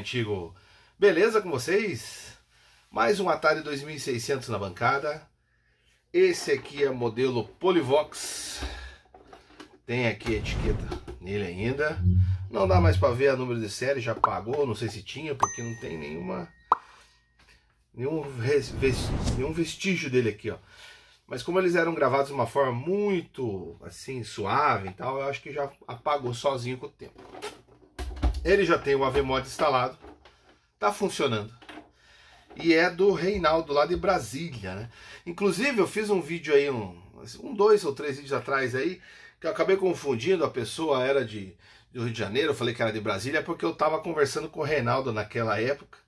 antigo. Beleza com vocês? Mais um Atari 2600 na bancada. Esse aqui é modelo Polivox. Tem aqui a etiqueta nele ainda. Não dá mais para ver a número de série, já pagou, não sei se tinha, porque não tem nenhuma nenhum, res, nenhum vestígio dele aqui, ó. Mas como eles eram gravados de uma forma muito assim suave e tal, eu acho que já apagou sozinho com o tempo. Ele já tem o AVMod instalado, tá funcionando. E é do Reinaldo, lá de Brasília, né? Inclusive, eu fiz um vídeo aí, um, um dois ou três vídeos atrás aí, que eu acabei confundindo, a pessoa era de, do Rio de Janeiro, eu falei que era de Brasília, porque eu tava conversando com o Reinaldo naquela época,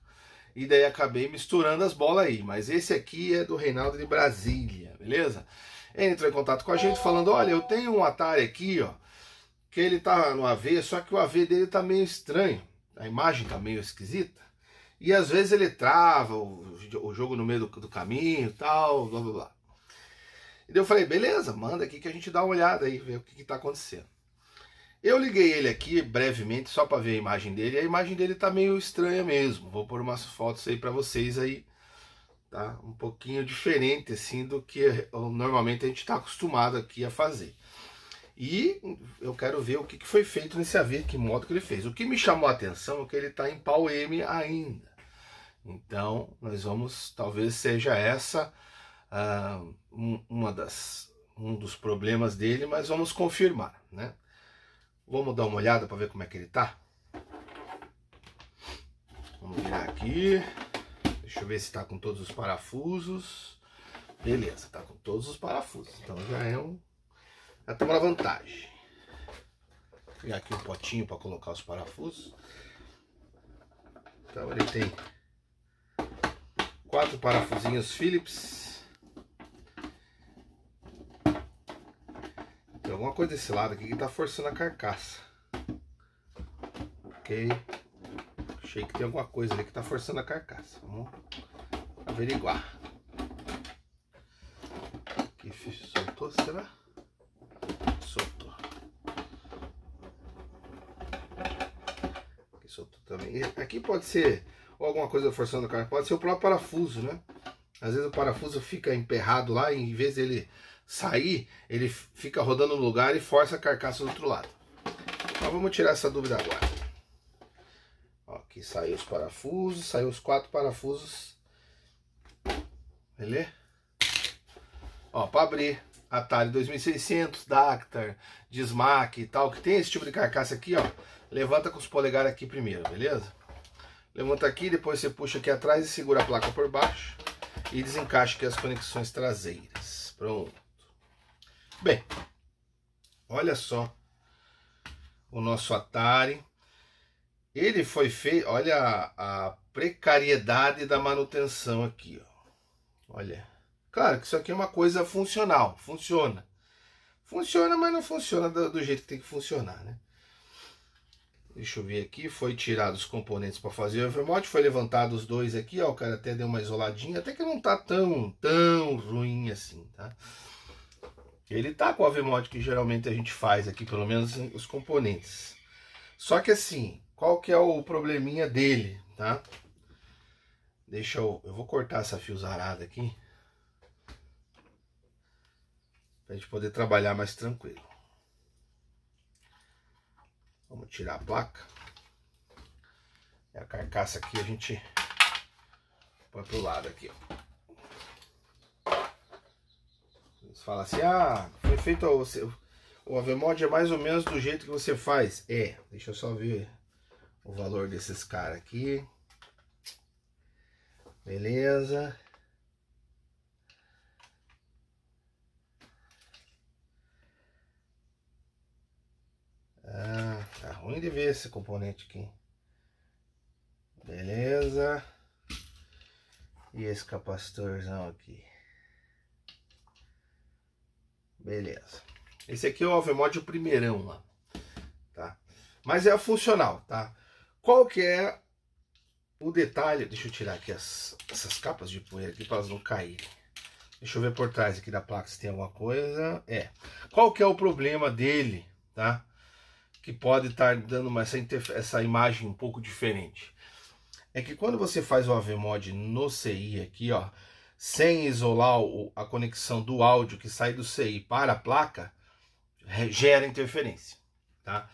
e daí acabei misturando as bolas aí. Mas esse aqui é do Reinaldo de Brasília, beleza? Ele entrou em contato com a gente falando, olha, eu tenho um Atari aqui, ó, que ele tá no AV, só que o AV dele tá meio estranho, a imagem tá meio esquisita. E às vezes ele trava o, o jogo no meio do, do caminho tal, blá blá blá. E eu falei, beleza, manda aqui que a gente dá uma olhada aí, ver o que, está acontecendo. Eu liguei ele aqui brevemente só para ver a imagem dele. A imagem dele tá meio estranha mesmo. Vou pôr umas fotos aí para vocês aí, tá? Um pouquinho diferente assim do que eh, normalmente a gente está acostumado aqui a fazer. E eu quero ver o que foi feito nesse avião, que modo que ele fez. O que me chamou a atenção é que ele está em pau M ainda. Então, nós vamos, talvez seja essa uh, uma das, um dos problemas dele, mas vamos confirmar, né? Vamos dar uma olhada para ver como é que ele está. Vamos virar aqui. Deixa eu ver se está com todos os parafusos. Beleza, está com todos os parafusos. Então já é um a estamos vantagem. Vou pegar aqui um potinho para colocar os parafusos. Então ele tem quatro parafusinhos Phillips. Tem alguma coisa desse lado aqui que está forçando a carcaça. Ok. Achei que tem alguma coisa ali que está forçando a carcaça. Vamos averiguar. Aqui soltou, será? também. Aqui pode ser alguma coisa forçando o carro, pode ser o próprio parafuso, né? Às vezes o parafuso fica emperrado lá, em vez dele sair, ele fica rodando no lugar e força a carcaça do outro lado. mas então, vamos tirar essa dúvida agora. Ó, aqui saiu os parafusos, saiu os quatro parafusos. Beleza? Ó, para abrir Atari 2600, Dactar, Dismac e tal, que tem esse tipo de carcaça aqui, ó. Levanta com os polegares aqui primeiro, beleza? Levanta aqui, depois você puxa aqui atrás e segura a placa por baixo. E desencaixa aqui as conexões traseiras. Pronto. Bem, olha só o nosso Atari. Ele foi feito, olha a, a precariedade da manutenção aqui, ó. Olha. Claro que isso aqui é uma coisa funcional, funciona. Funciona, mas não funciona do, do jeito que tem que funcionar, né? Deixa eu ver aqui, foi tirado os componentes para fazer o overmod, foi levantado os dois aqui, ó, o cara até deu uma isoladinha, até que não tá tão, tão ruim assim, tá? Ele tá com o overmod que geralmente a gente faz aqui, pelo menos os componentes. Só que assim, qual que é o probleminha dele, tá? Deixa eu, eu vou cortar essa fiozarada aqui. Pra gente poder trabalhar mais tranquilo. Vamos tirar a placa. E a carcaça aqui a gente põe pro lado aqui, ó. Eles falam assim, ah, foi feito o, o Avemod é mais ou menos do jeito que você faz. É, deixa eu só ver o valor desses caras aqui. Beleza. Ah, tá ruim de ver esse componente aqui. Beleza. E esse capacitorzão aqui. Beleza. Esse aqui é o Alvemod o primeirão lá. Tá? Mas é funcional, tá? Qual que é o detalhe? Deixa eu tirar aqui as, essas capas de poeira aqui para elas não caírem. Deixa eu ver por trás aqui da placa se tem alguma coisa. É. Qual que é o problema dele, tá? que pode estar tá dando uma, essa, essa imagem um pouco diferente. É que quando você faz o AVMOD no CI aqui, ó, sem isolar o, a conexão do áudio que sai do CI para a placa, gera interferência, tá?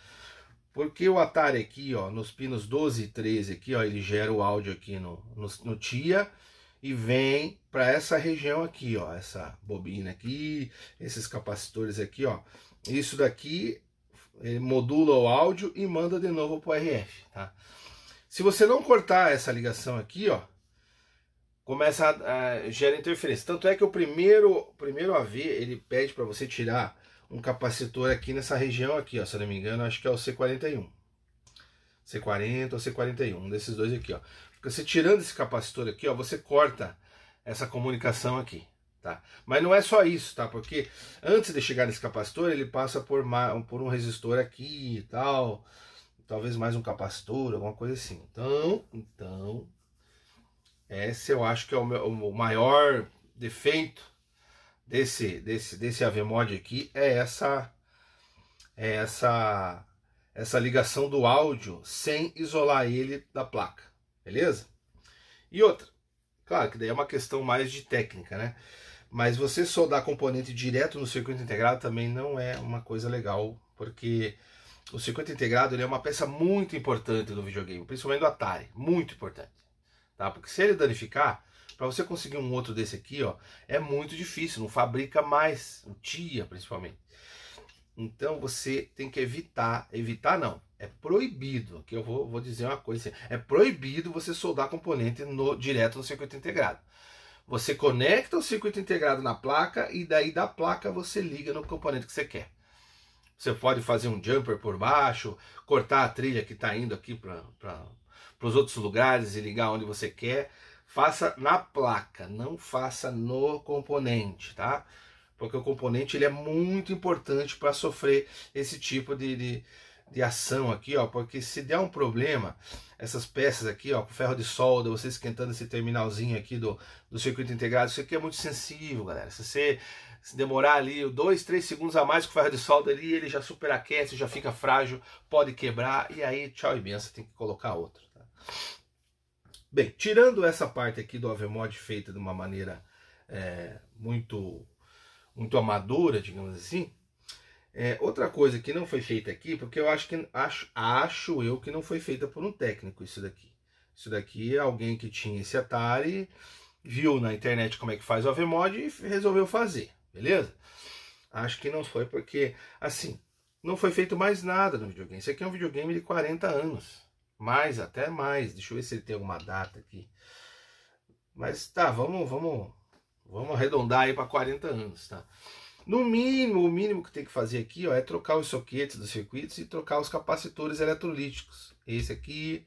Porque o Atari aqui, ó, nos pinos 12 e 13 aqui, ó, ele gera o áudio aqui no, no, no TIA e vem para essa região aqui, ó, essa bobina aqui, esses capacitores aqui, ó. Isso daqui ele modula o áudio e manda de novo para o RF, tá? Se você não cortar essa ligação aqui, ó, começa a, a gera interferência. Tanto é que o primeiro, primeiro AV, ele pede para você tirar um capacitor aqui nessa região aqui, ó, se eu não me engano, acho que é o C41. C40 ou C41, um desses dois aqui, ó. Porque você tirando esse capacitor aqui, ó, você corta essa comunicação aqui. Tá? Mas não é só isso, tá? Porque antes de chegar nesse capacitor, ele passa por, por um resistor aqui e tal. Talvez mais um capacitor, alguma coisa assim. Então, então esse eu acho que é o, meu, o maior defeito desse, desse, desse AVMOD aqui. É essa, é essa, essa ligação do áudio sem isolar ele da placa. Beleza? E outra. Claro que daí é uma questão mais de técnica, né? Mas você soldar componente direto no circuito integrado também não é uma coisa legal, porque o circuito integrado ele é uma peça muito importante do videogame, principalmente do Atari, muito importante. Tá? Porque se ele danificar, para você conseguir um outro desse aqui, ó, é muito difícil, não fabrica mais, o TIA principalmente. Então você tem que evitar, evitar não, é proibido, que eu vou, vou dizer uma coisa assim, é proibido você soldar componente no, direto no circuito integrado. Você conecta o circuito integrado na placa e daí da placa você liga no componente que você quer. Você pode fazer um jumper por baixo, cortar a trilha que está indo aqui para os outros lugares e ligar onde você quer. Faça na placa, não faça no componente, tá? Porque o componente ele é muito importante para sofrer esse tipo de, de de ação aqui, ó, porque se der um problema, essas peças aqui, ó, com ferro de solda, você esquentando esse terminalzinho aqui do, do circuito integrado, isso aqui é muito sensível, galera. Se você se demorar ali dois três segundos a mais com o ferro de solda ali, ele já superaquece, já fica frágil, pode quebrar, e aí, tchau e benção, tem que colocar outro. Tá? Bem, tirando essa parte aqui do AVMOD feita de uma maneira é, muito, muito amadora, digamos assim, é, outra coisa que não foi feita aqui, porque eu acho que acho, acho eu que não foi feita por um técnico isso daqui. Isso daqui é alguém que tinha esse Atari viu na internet como é que faz o AVMod e resolveu fazer, beleza? Acho que não foi porque assim, não foi feito mais nada no videogame. Isso aqui é um videogame de 40 anos. Mais, até mais. Deixa eu ver se ele tem alguma data aqui. Mas tá, vamos, vamos, vamos arredondar aí para 40 anos, tá? No mínimo, o mínimo que tem que fazer aqui ó, é trocar os soquetes dos circuitos e trocar os capacitores eletrolíticos. Esse aqui,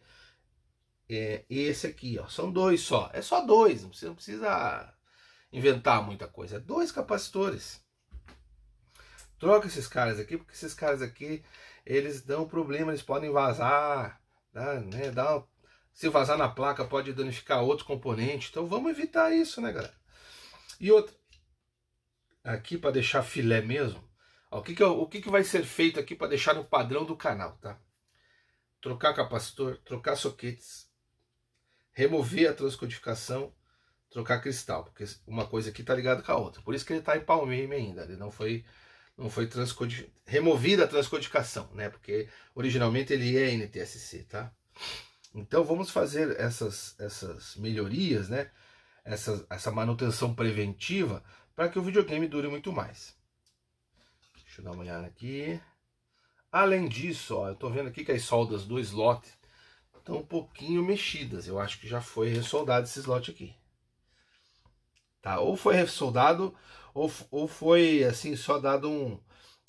é, esse aqui, ó, são dois só. É só dois, não precisa, não precisa inventar muita coisa. É dois capacitores. Troca esses caras aqui, porque esses caras aqui, eles dão problema, eles podem vazar, dá, né, dá, se vazar na placa pode danificar outro componente. Então vamos evitar isso, né, galera? E outra, aqui para deixar filé mesmo. Ó, o que, que, o que, que vai ser feito aqui para deixar no padrão do canal, tá? Trocar capacitor, trocar soquetes, remover a transcodificação, trocar cristal, porque uma coisa aqui tá ligada com a outra. Por isso que ele tá em Palmeiras ainda, ele não foi não foi transcodi... removida a transcodificação, né? Porque originalmente ele é NTSC, tá? Então vamos fazer essas essas melhorias, né? Essa, essa manutenção preventiva para que o videogame dure muito mais. Deixa eu dar uma olhada aqui. Além disso, ó, eu estou vendo aqui que as soldas do slot estão um pouquinho mexidas. Eu acho que já foi ressoldado esse slot aqui. Tá, ou foi ressoldado, ou, ou foi assim, só dado um,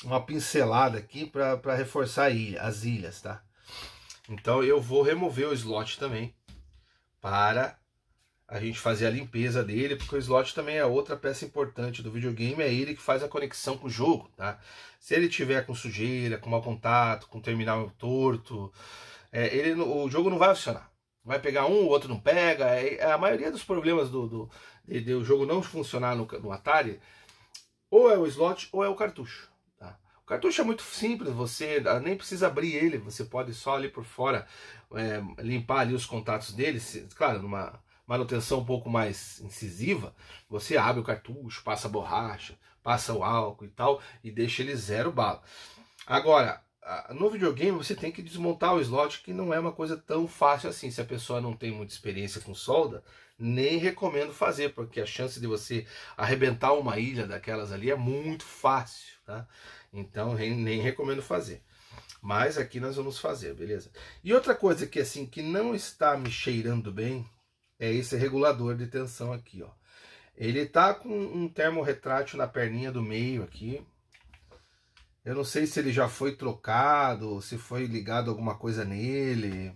uma pincelada aqui para reforçar ilha, as ilhas, tá? Então eu vou remover o slot também para a gente fazia a limpeza dele, porque o slot também é outra peça importante do videogame, é ele que faz a conexão com o jogo, tá? Se ele tiver com sujeira, com mau contato, com terminal torto, é, ele, o jogo não vai funcionar. Vai pegar um, o outro não pega. É, é, a maioria dos problemas do, do, de, de o jogo não funcionar no, no Atari, ou é o slot ou é o cartucho. Tá? O cartucho é muito simples, você ah, nem precisa abrir ele, você pode só ali por fora é, limpar ali os contatos dele, claro, numa manutenção um pouco mais incisiva, você abre o cartucho, passa a borracha, passa o álcool e tal, e deixa ele zero bala. Agora, no videogame você tem que desmontar o slot, que não é uma coisa tão fácil assim. Se a pessoa não tem muita experiência com solda, nem recomendo fazer, porque a chance de você arrebentar uma ilha daquelas ali é muito fácil, tá? Então nem recomendo fazer. Mas aqui nós vamos fazer, beleza? E outra coisa que assim que não está me cheirando bem é esse regulador de tensão aqui, ó. Ele tá com um termorretrátil na perninha do meio aqui. Eu não sei se ele já foi trocado, se foi ligado alguma coisa nele.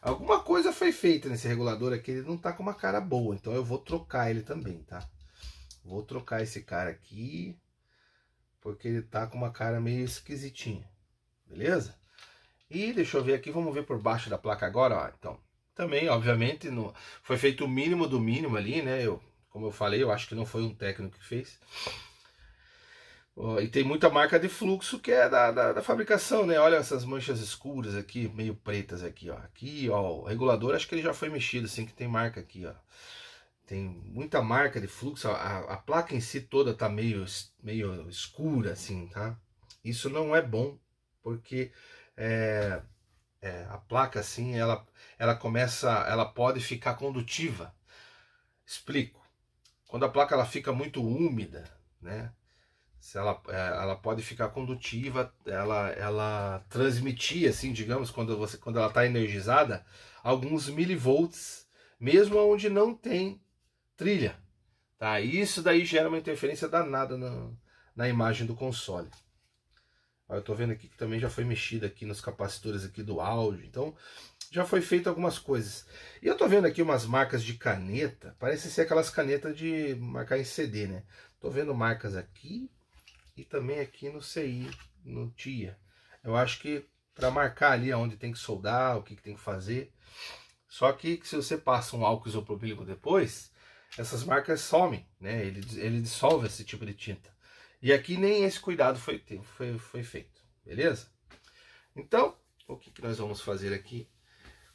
Alguma coisa foi feita nesse regulador aqui, ele não tá com uma cara boa, então eu vou trocar ele também, tá? Vou trocar esse cara aqui, porque ele tá com uma cara meio esquisitinha, beleza? E deixa eu ver aqui, vamos ver por baixo da placa agora, ó, então também, obviamente, no, foi feito o mínimo do mínimo ali, né? Eu, como eu falei, eu acho que não foi um técnico que fez. E tem muita marca de fluxo que é da, da, da, fabricação, né? Olha essas manchas escuras aqui, meio pretas aqui, ó. Aqui, ó, o regulador acho que ele já foi mexido, assim, que tem marca aqui, ó. Tem muita marca de fluxo, a, a placa em si toda tá meio, meio escura, assim, tá? Isso não é bom, porque é, é, a placa assim, ela, ela começa, ela pode ficar condutiva. Explico. Quando a placa ela fica muito úmida, né? Se ela, é, ela pode ficar condutiva, ela, ela transmitir, assim, digamos, quando, você, quando ela está energizada, alguns milivolts, mesmo onde não tem trilha. Tá? Isso daí gera uma interferência danada na, na imagem do console. Eu estou vendo aqui que também já foi mexido aqui nos capacitores aqui do áudio. Então, já foi feito algumas coisas. E eu estou vendo aqui umas marcas de caneta. Parece ser aquelas canetas de marcar em CD, né? Estou vendo marcas aqui e também aqui no CI, no TIA. Eu acho que para marcar ali onde tem que soldar, o que, que tem que fazer. Só que se você passa um álcool isopropílico depois, essas marcas somem, né? Ele, ele dissolve esse tipo de tinta. E aqui nem esse cuidado foi, foi, foi feito, beleza? Então, o que, que nós vamos fazer aqui?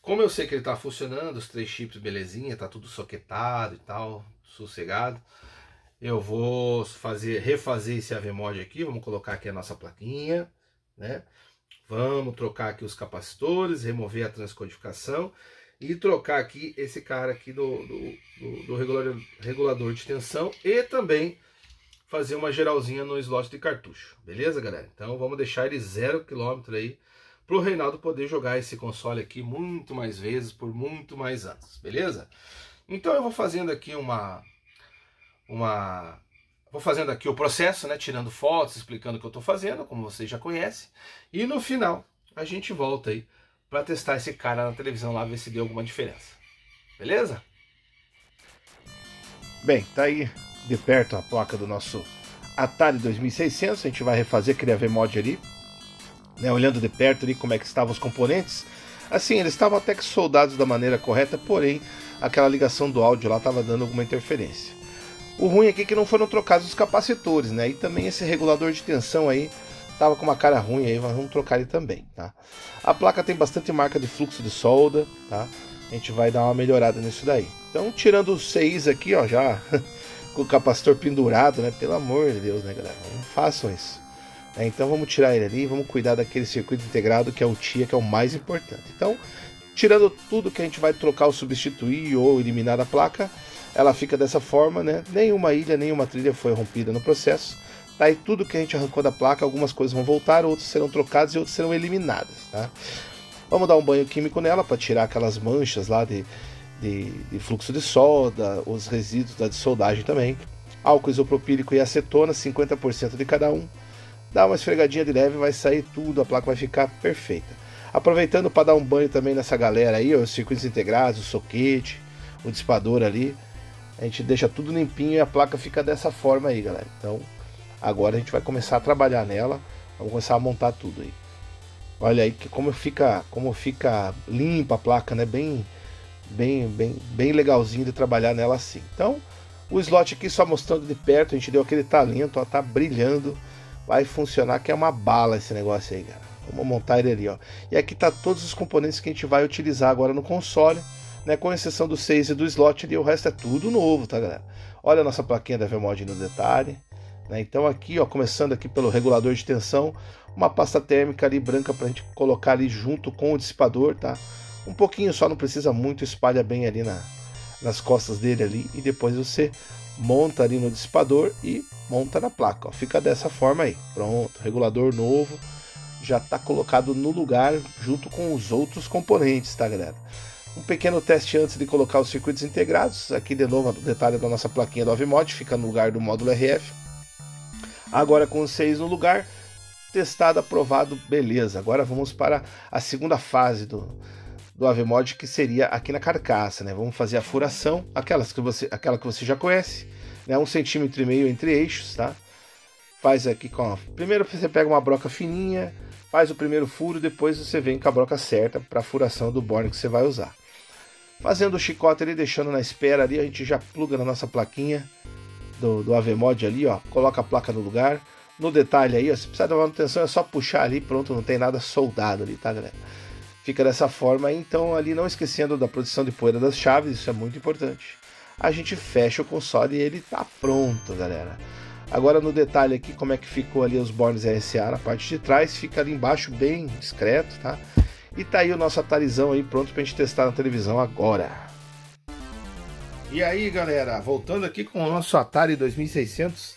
Como eu sei que ele está funcionando, os três chips belezinha, tá tudo soquetado e tal, sossegado. Eu vou fazer, refazer esse AVMOD aqui, vamos colocar aqui a nossa plaquinha, né? Vamos trocar aqui os capacitores, remover a transcodificação e trocar aqui esse cara aqui do, do, do, do regulador, regulador de tensão e também fazer uma geralzinha no slot de cartucho. Beleza, galera? Então vamos deixar ele zero quilômetro aí para o Reinaldo poder jogar esse console aqui muito mais vezes, por muito mais anos. Beleza? Então eu vou fazendo aqui uma... uma Vou fazendo aqui o processo, né, tirando fotos, explicando o que eu estou fazendo, como vocês já conhecem. E no final a gente volta aí para testar esse cara na televisão lá, ver se deu alguma diferença. Beleza? Bem, tá aí de perto a placa do nosso Atari 2600. A gente vai refazer, aquele ver mod ali, né, olhando de perto ali como é que estavam os componentes. Assim, eles estavam até que soldados da maneira correta, porém aquela ligação do áudio lá estava dando alguma interferência. O ruim aqui é que não foram trocados os capacitores, né? E também esse regulador de tensão aí estava com uma cara ruim aí, mas vamos trocar ele também, tá? A placa tem bastante marca de fluxo de solda, tá? A gente vai dar uma melhorada nisso daí. Então, tirando os seis aqui, ó, já com o capacitor pendurado, né? Pelo amor de Deus, né, galera? Não façam isso. É, então vamos tirar ele ali, vamos cuidar daquele circuito integrado que é o TIA, que é o mais importante. Então, tirando tudo que a gente vai trocar ou substituir ou eliminar da placa, ela fica dessa forma, né? Nenhuma ilha, nenhuma trilha foi rompida no processo. Daí tá tudo que a gente arrancou da placa, algumas coisas vão voltar, outras serão trocadas e outras serão eliminadas, tá? Vamos dar um banho químico nela para tirar aquelas manchas lá de, de, de fluxo de solda, os resíduos da soldagem também. Álcool isopropílico e acetona, 50% de cada um. Dá uma esfregadinha de leve, vai sair tudo, a placa vai ficar perfeita. Aproveitando para dar um banho também nessa galera aí, ó, os circuitos integrados, o soquete, o dissipador ali. A gente deixa tudo limpinho e a placa fica dessa forma aí, galera. Então, agora a gente vai começar a trabalhar nela, vamos começar a montar tudo aí. Olha aí que como fica, como fica limpa a placa, né? Bem bem, bem, bem legalzinho de trabalhar nela assim. Então, o slot aqui só mostrando de perto, a gente deu aquele talento, ó, tá brilhando. Vai funcionar que é uma bala esse negócio aí, cara. Vamos montar ele ali, ó. E aqui tá todos os componentes que a gente vai utilizar agora no console, né? Com exceção do 6 e do slot ali, o resto é tudo novo, tá, galera? Olha a nossa plaquinha da VMOD no detalhe. Né? Então aqui, ó, começando aqui pelo regulador de tensão, uma pasta térmica ali branca para a gente colocar ali junto com o dissipador, tá? Um pouquinho só, não precisa muito, espalha bem ali na, nas costas dele ali e depois você monta ali no dissipador e monta na placa. Ó. Fica dessa forma aí. Pronto, regulador novo já está colocado no lugar junto com os outros componentes, tá galera? Um pequeno teste antes de colocar os circuitos integrados. Aqui de novo o detalhe da nossa plaquinha do Avimod, fica no lugar do módulo RF. Agora com os seis no lugar, testado, aprovado, beleza. Agora vamos para a segunda fase do, do AVMOD que seria aqui na carcaça, né? Vamos fazer a furação, aquelas que você, aquela que você já conhece, né? Um centímetro e meio entre eixos, tá? Faz aqui com. A... Primeiro você pega uma broca fininha, faz o primeiro furo, depois você vem com a broca certa para a furação do borne que você vai usar. Fazendo o chicote ali, deixando na espera ali, a gente já pluga na nossa plaquinha do, do ali, ó. Coloca a placa no lugar. No detalhe aí, ó, se precisar de manutenção é só puxar ali, pronto, não tem nada soldado ali, tá, galera? Fica dessa forma, então ali não esquecendo da produção de poeira das chaves, isso é muito importante. A gente fecha o console e ele está pronto, galera. Agora no detalhe aqui, como é que ficou ali os bornes RSA na parte de trás, fica ali embaixo bem discreto, tá? E tá aí o nosso Atarizão aí pronto pra gente testar na televisão agora. E aí galera, voltando aqui com o nosso Atari 2600,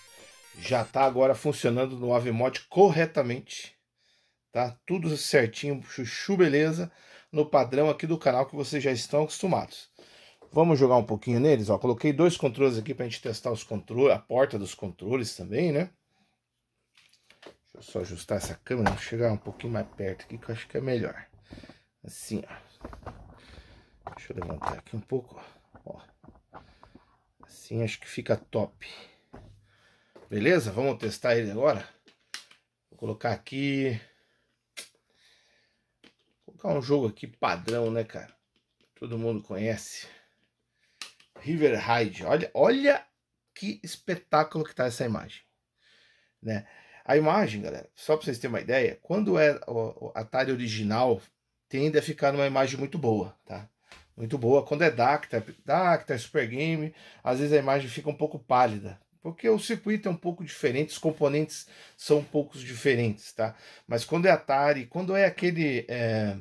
já tá agora funcionando no Avimod corretamente tá? Tudo certinho, chuchu beleza, no padrão aqui do canal que vocês já estão acostumados. Vamos jogar um pouquinho neles, ó. Coloquei dois controles aqui pra gente testar os controles, a porta dos controles também, né? Deixa eu só ajustar essa câmera, vou chegar um pouquinho mais perto aqui que eu acho que é melhor. Assim, ó. Deixa eu levantar aqui um pouco, ó. Assim acho que fica top. Beleza? Vamos testar ele agora. Vou colocar aqui colocar tá um jogo aqui padrão, né, cara? Todo mundo conhece. River Hyde. Olha, olha que espetáculo que tá essa imagem, né? A imagem, galera, só para vocês terem uma ideia, quando é o Atari original, tende a ficar numa imagem muito boa, tá? Muito boa. Quando é Dacta, Dacta, Super Game, às vezes a imagem fica um pouco pálida, porque o circuito é um pouco diferente, os componentes são um pouco diferentes, tá? Mas quando é Atari, quando é aquele é,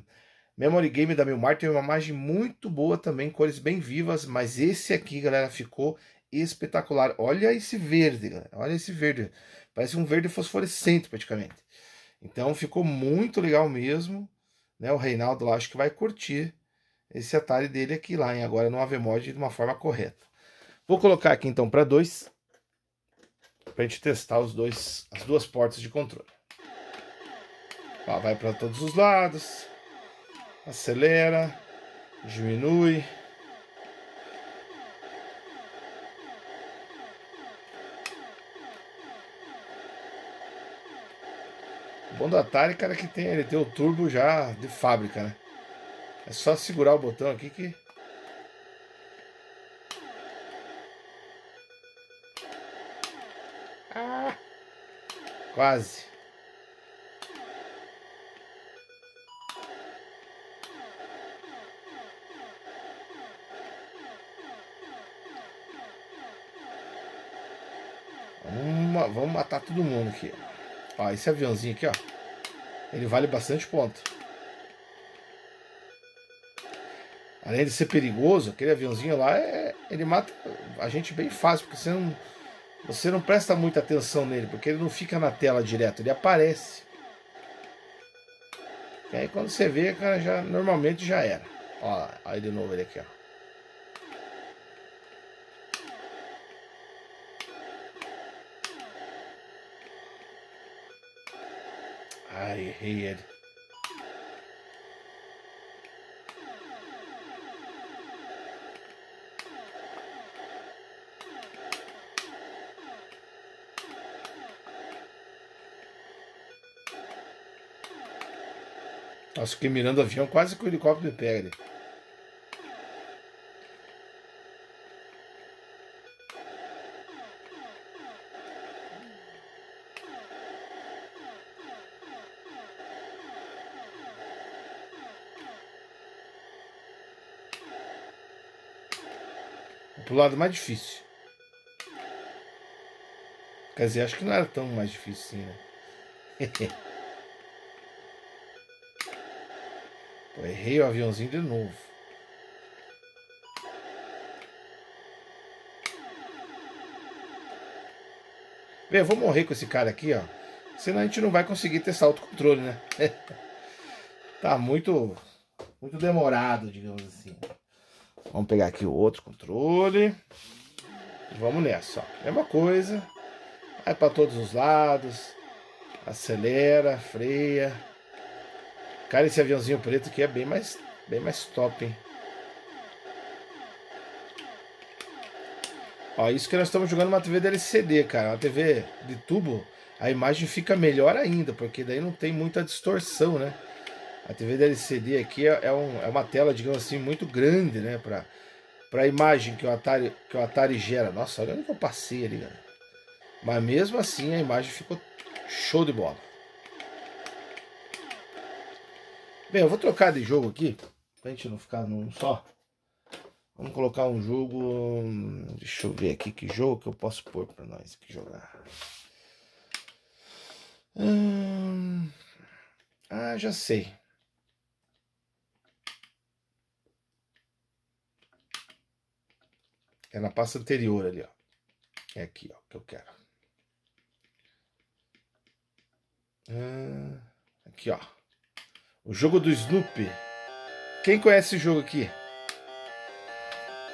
Memory Game da Milmar, tem uma imagem muito boa também, cores bem vivas, mas esse aqui, galera, ficou espetacular. Olha esse verde, galera. Olha esse verde. Parece um verde fosforescente praticamente. Então ficou muito legal mesmo. Né? O Reinaldo lá acho que vai curtir esse Atari dele aqui lá, hein? agora no AVMOD de uma forma correta. Vou colocar aqui então para dois para a gente testar os dois, as duas portas de controle. Ó, vai para todos os lados, acelera, diminui. O bom do Atari, é cara, que tem, ele tem o turbo já de fábrica, né? É só segurar o botão aqui que Quase. vamos matar todo mundo aqui. Ó, esse aviãozinho aqui, ó. Ele vale bastante ponto. Além de ser perigoso, aquele aviãozinho lá, é, ele mata a gente bem fácil, porque você não você não presta muita atenção nele, porque ele não fica na tela direto, ele aparece. E aí quando você vê, cara, já, normalmente já era. Ó, aí de novo ele aqui, ó. Ai, errei ele. Nossa, fiquei mirando o avião, quase que o helicóptero me pega. Vou pro lado mais difícil. Quer dizer, acho que não era tão mais difícil assim, né? Eu errei o aviãozinho de novo. Bem, eu vou morrer com esse cara aqui, ó. Senão a gente não vai conseguir testar autocontrole, né? tá muito, muito demorado, digamos assim. Vamos pegar aqui o outro controle. E vamos nessa, ó. Mesma coisa. Vai para todos os lados. Acelera, freia. Cara, esse aviãozinho preto aqui é bem mais, bem mais top, hein? Ó, isso que nós estamos jogando uma TV da LCD, cara. Uma TV de tubo, a imagem fica melhor ainda, porque daí não tem muita distorção, né? A TV da LCD aqui é, é, um, é uma tela, digamos assim, muito grande, né? Pra, pra imagem que o, Atari, que o Atari gera. Nossa, olha onde eu passei ali, cara. Mas mesmo assim a imagem ficou show de bola. Bem, eu vou trocar de jogo aqui, pra gente não ficar num só. Vamos colocar um jogo. Deixa eu ver aqui que jogo que eu posso pôr pra nós aqui jogar. Hum... Ah, já sei. É na pasta anterior ali, ó. É aqui, ó, que eu quero. Ah, aqui, ó. O jogo do Snoopy. Quem conhece esse jogo aqui?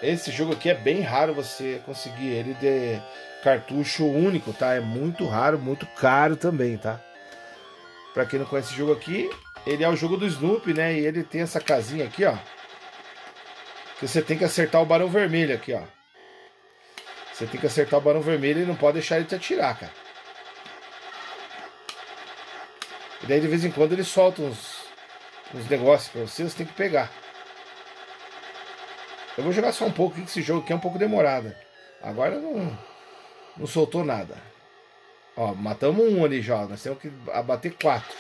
Esse jogo aqui é bem raro você conseguir ele de cartucho único, tá? É muito raro, muito caro também, tá? Pra quem não conhece esse jogo aqui, ele é o jogo do Snoopy, né? E ele tem essa casinha aqui, ó. Que você tem que acertar o barão vermelho aqui, ó. Você tem que acertar o barão vermelho e não pode deixar ele te atirar, cara. E daí de vez em quando ele solta uns os negócios para vocês tem que pegar. Eu vou jogar só um pouco, que esse jogo aqui é um pouco demorado. Agora não, não soltou nada. Ó, matamos um ali já, nós temos que abater quatro.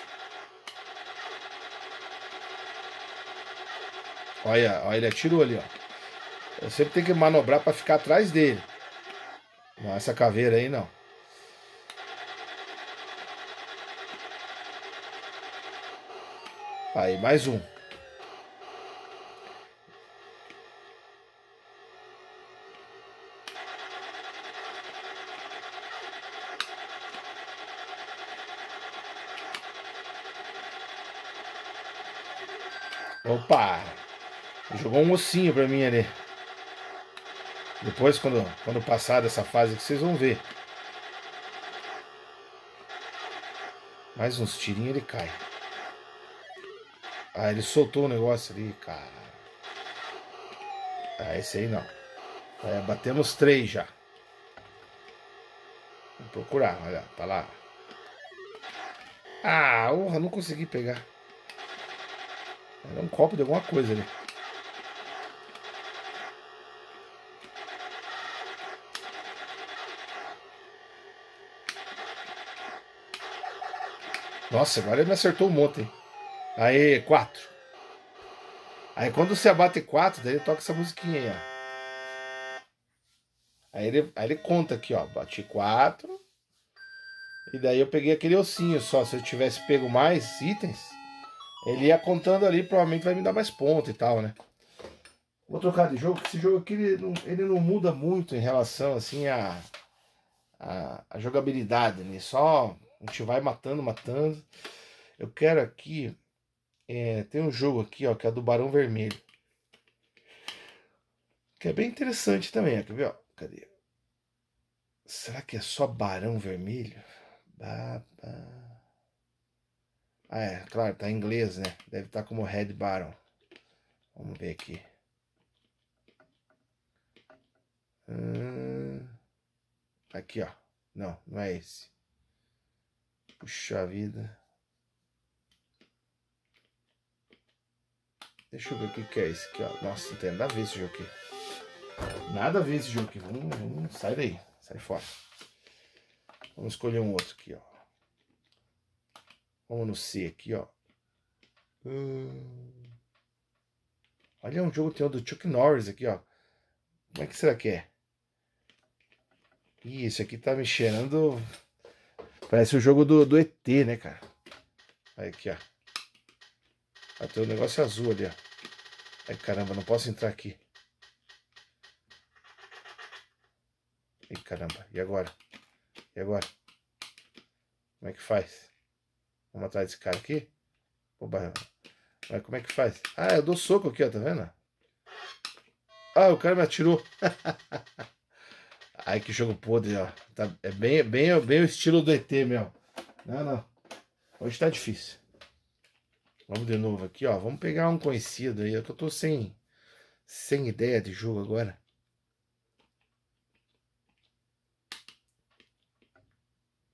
Olha, olha, ele atirou ali, ó. Eu sempre tenho que manobrar para ficar atrás dele. Não, essa caveira aí não. Aí, mais um. Opa! Jogou um ossinho pra mim ali. Depois, quando, quando passar dessa fase que vocês vão ver. Mais uns tirinhos ele cai. Ah, ele soltou o um negócio ali, cara. Ah, esse aí não. Tá, é, batemos três já. Vou procurar, olha, tá lá. Ah, honra, não consegui pegar. Era um copo de alguma coisa ali. Nossa, agora ele me acertou um monte, hein? Aí, quatro. Aí quando você abate quatro, daí ele toca essa musiquinha aí, ó. Aí ele, aí ele conta aqui, ó. Bati quatro. E daí eu peguei aquele ossinho só. Se eu tivesse pego mais itens, ele ia contando ali, provavelmente vai me dar mais ponto e tal, né? Vou trocar de jogo, esse jogo aqui ele não, ele não muda muito em relação assim a, a, a jogabilidade, né? Só a gente vai matando, matando. Eu quero aqui é, tem um jogo aqui, ó, que é do Barão Vermelho. Que é bem interessante também, ó. Quer ver, ó? Cadê? Será que é só Barão Vermelho? Baba. Ah, é, claro, tá em inglês, né? Deve estar tá como Red Baron. Vamos ver aqui. Hum... Aqui, ó. Não, não é esse. Puxa vida. Deixa eu ver o que, que é isso aqui, ó. Nossa, não tem nada a ver esse jogo aqui. Nada a ver esse jogo aqui. Vamos, vamos, sai daí, sai fora. Vamos escolher um outro aqui, ó. Vamos no C aqui, ó. Hum. Olha é um jogo tem o do Chuck Norris aqui, ó. Como é que será que é? Ih, isso aqui tá me cheirando. Parece o jogo do, do ET, né, cara? Olha aqui, ó. Até ah, tem um negócio azul ali, ó. Ai, caramba, não posso entrar aqui. Ai, caramba, e agora? E agora? Como é que faz? Vamos atrás desse cara aqui? Oba. Mas como é que faz? Ah, eu dou soco aqui, ó, tá vendo? Ah, o cara me atirou. Ai, que jogo podre, ó. Tá, é bem, bem, bem o estilo do ET, meu. Não, não. Hoje tá difícil. Vamos de novo aqui, ó. Vamos pegar um conhecido aí. Eu tô sem, sem ideia de jogo agora.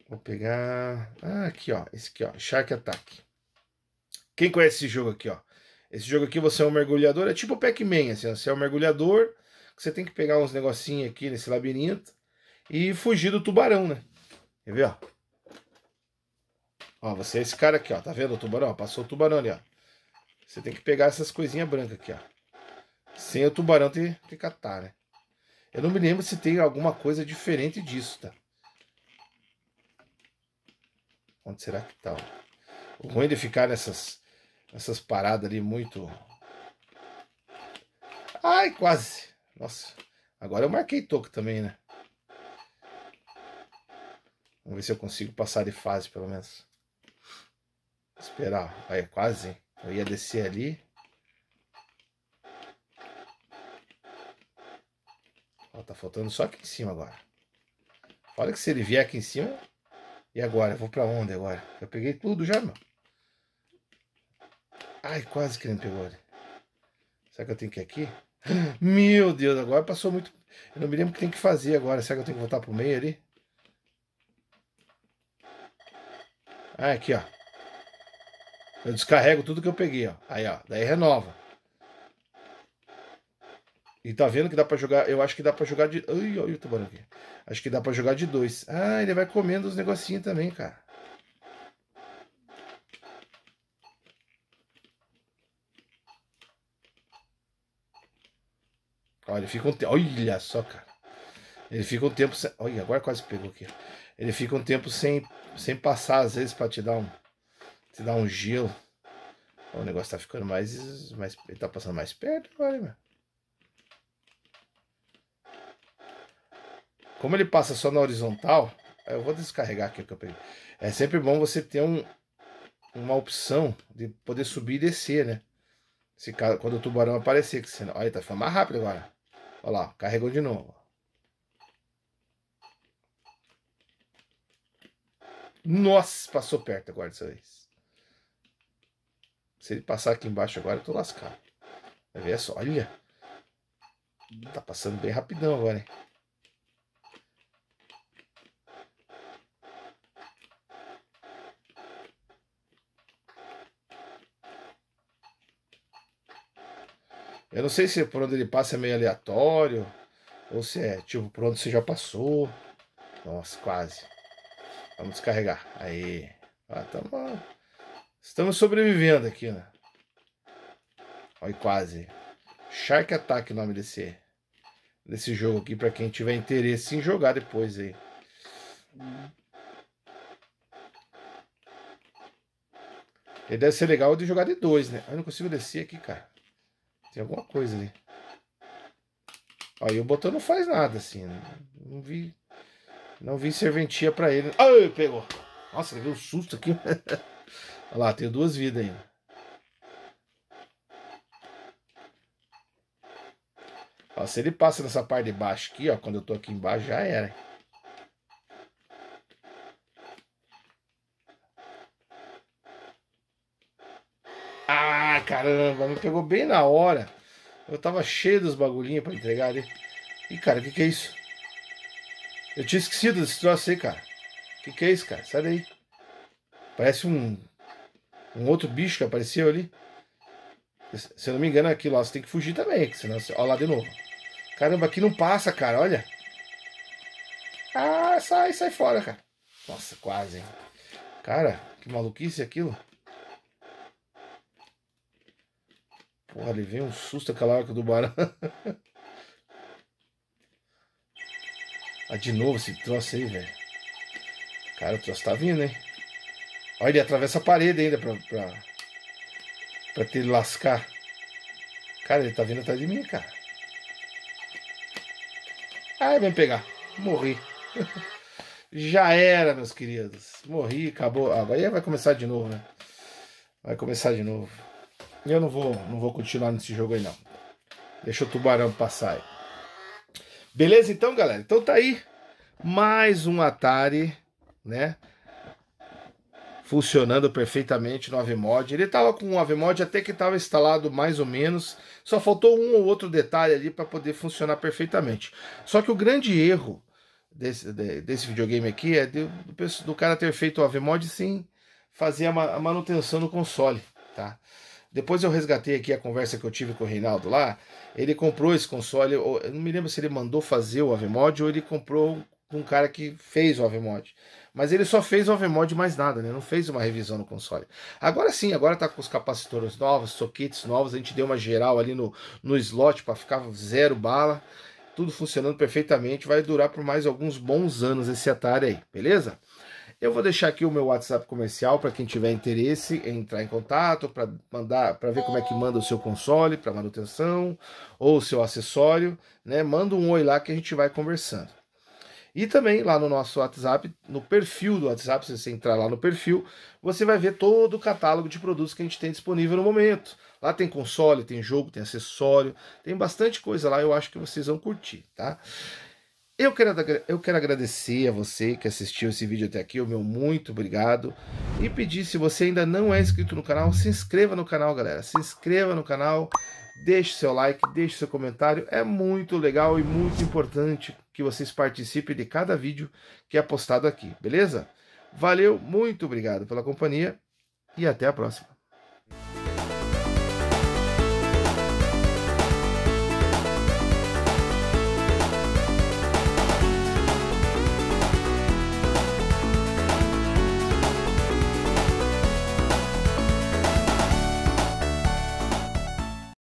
Vou pegar. Ah, aqui, ó. Esse aqui, ó. Shark Attack. Quem conhece esse jogo aqui, ó? Esse jogo aqui você é um mergulhador. É tipo Pac-Man, assim. Você é um mergulhador. Você tem que pegar uns negocinhos aqui nesse labirinto e fugir do tubarão, né? Quer ver, ó? Ó, você é esse cara aqui, ó. Tá vendo o tubarão? Passou o tubarão ali, ó. Você tem que pegar essas coisinhas brancas aqui, ó. Sem o tubarão ter que catar, né? Eu não me lembro se tem alguma coisa diferente disso, tá? Onde será que tá? Ó? O ruim de ficar nessas nessas paradas ali muito. Ai, quase! Nossa, agora eu marquei toco também, né? Vamos ver se eu consigo passar de fase, pelo menos. Esperar. Aí, quase. Eu ia descer ali. Ó, tá faltando só aqui em cima agora. Olha que se ele vier aqui em cima. E agora? Eu vou pra onde agora? Eu peguei tudo já, mano Ai, quase que ele me pegou ali. Será que eu tenho que ir aqui? Meu Deus, agora passou muito. Eu não me lembro o que tem que fazer agora. Será que eu tenho que voltar pro meio ali? Ah, aqui, ó. Eu descarrego tudo que eu peguei, ó. Aí, ó. Daí renova. E tá vendo que dá pra jogar. Eu acho que dá pra jogar de. Ai, olha o tubarão aqui. Acho que dá pra jogar de dois. Ah, ele vai comendo os negocinhos também, cara. Olha, ele fica um tempo. Olha só, cara. Ele fica um tempo sem. Olha, agora quase pegou aqui. Ele fica um tempo sem, sem passar, às vezes, pra te dar um. Você dá um gelo. O negócio tá ficando mais. mais ele tá passando mais perto agora, meu. Como ele passa só na horizontal, eu vou descarregar aqui o que eu peguei. É sempre bom você ter um, uma opção de poder subir e descer, né? Se, quando o tubarão aparecer, que senão. Olha, tá ficando mais rápido agora. Olha lá, carregou de novo. Nossa, passou perto agora dessa vez. Se ele passar aqui embaixo agora, eu tô lascado. Vai ver é só, olha. Tá passando bem rapidão agora, hein? Eu não sei se por onde ele passa é meio aleatório. Ou se é tipo por onde você já passou. Nossa, quase. Vamos descarregar. Aí. Ah, tá bom. Estamos sobrevivendo aqui, né? Olha, quase. Shark Attack o nome desse, desse jogo aqui, para quem tiver interesse em jogar depois aí. Ele deve ser legal de jogar de dois, né? Eu não consigo descer aqui, cara. Tem alguma coisa ali. Aí o botão não faz nada, assim. Né? Não vi. Não vi serventia pra ele. Ai, pegou. Nossa, deu um susto aqui. Olha lá, tenho duas vidas ainda. Ó, se ele passa nessa parte de baixo aqui, ó, quando eu tô aqui embaixo, já era. Ah, caramba, me pegou bem na hora. Eu tava cheio dos bagulhinhos pra entregar ali. Ih, cara, o que que é isso? Eu tinha esquecido desse troço aí, cara. O que que é isso, cara? Sai daí. Parece um um outro bicho que apareceu ali. Se eu não me engano, é aqui lá você tem que fugir também. Senão você... Olha lá de novo. Caramba, aqui não passa, cara. Olha. Ah, sai, sai fora, cara. Nossa, quase, hein? Cara, que maluquice aquilo. Porra, ali veio um susto aquela arca do barão. ah, de novo esse troço aí, velho. Cara, o troço tá vindo, hein? Olha, ele atravessa a parede ainda pra, pra, pra te lascar. Cara, ele tá vindo atrás de mim, cara. Ah, vem pegar. Morri. Já era, meus queridos. Morri, acabou. Agora ah, vai começar de novo, né? Vai começar de novo. Eu não vou, não vou continuar nesse jogo aí, não. Deixa o tubarão passar aí. Beleza, então, galera? Então tá aí. Mais um Atari, né? funcionando perfeitamente no AveMod. Ele estava com o AveMod até que estava instalado mais ou menos, só faltou um ou outro detalhe ali para poder funcionar perfeitamente. Só que o grande erro desse, desse videogame aqui é do, do cara ter feito o AveMod sem fazer a manutenção no console, tá? Depois eu resgatei aqui a conversa que eu tive com o Reinaldo lá. Ele comprou esse console, eu não me lembro se ele mandou fazer o AveMod ou ele comprou com um cara que fez o AveMod. Mas ele só fez overmod e mais nada, né? Não fez uma revisão no console. Agora sim, agora tá com os capacitores novos, soquetes novos, a gente deu uma geral ali no, no slot para ficar zero bala. Tudo funcionando perfeitamente, vai durar por mais alguns bons anos esse Atari aí, beleza? Eu vou deixar aqui o meu WhatsApp comercial para quem tiver interesse em entrar em contato, para mandar, para ver como é que manda o seu console para manutenção ou o seu acessório, né? Manda um oi lá que a gente vai conversando. E também lá no nosso WhatsApp, no perfil do WhatsApp, se você entrar lá no perfil, você vai ver todo o catálogo de produtos que a gente tem disponível no momento. Lá tem console, tem jogo, tem acessório, tem bastante coisa lá, eu acho que vocês vão curtir, tá? Eu quero, eu quero agradecer a você que assistiu esse vídeo até aqui, o meu muito obrigado. E pedir, se você ainda não é inscrito no canal, se inscreva no canal, galera. Se inscreva no canal, deixe seu like, deixe seu comentário. É muito legal e muito importante que vocês participem de cada vídeo que é postado aqui, beleza? Valeu, muito obrigado pela companhia e até a próxima.